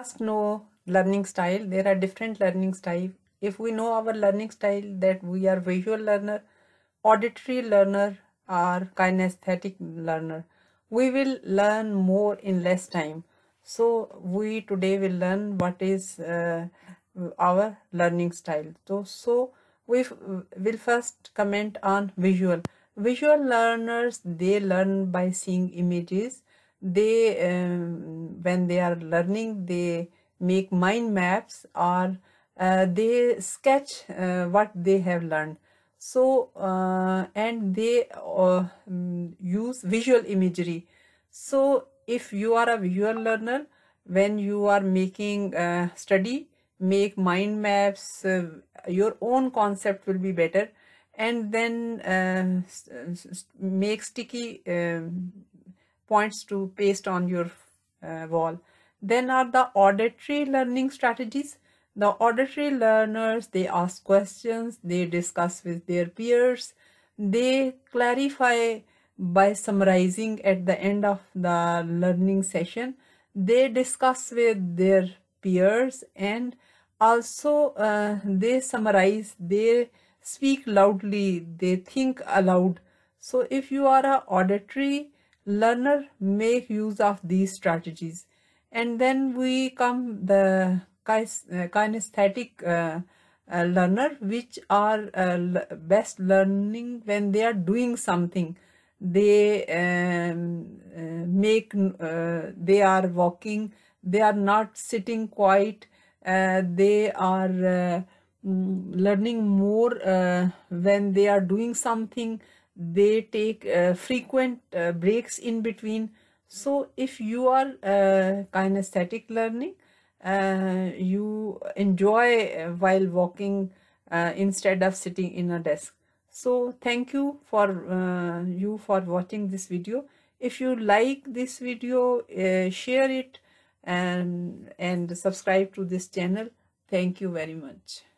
must know learning style. There are different learning style. If we know our learning style that we are visual learner, auditory learner or kinesthetic learner, we will learn more in less time. So we today will learn what is uh, our learning style. So, so we will first comment on visual. Visual learners, they learn by seeing images they um, when they are learning they make mind maps or uh, they sketch uh, what they have learned so uh, and they uh, mm, use visual imagery so if you are a visual learner when you are making uh, study make mind maps uh, your own concept will be better and then make sticky um, points to paste on your uh, wall. Then are the auditory learning strategies. The auditory learners, they ask questions, they discuss with their peers, they clarify by summarizing at the end of the learning session. They discuss with their peers and also uh, they summarize, they speak loudly, they think aloud. So if you are an auditory learner make use of these strategies and then we come the uh, kinesthetic uh, uh, learner which are uh, best learning when they are doing something they um, uh, make uh, they are walking they are not sitting quiet they are mm, learning more when they are doing something they take uh, frequent uh, breaks in between so if you are uh, kinesthetic learning uh, you enjoy uh, while walking uh, instead of sitting in a desk so thank you for you for watching this video if you like this video share it and um, and subscribe to this channel thank you very much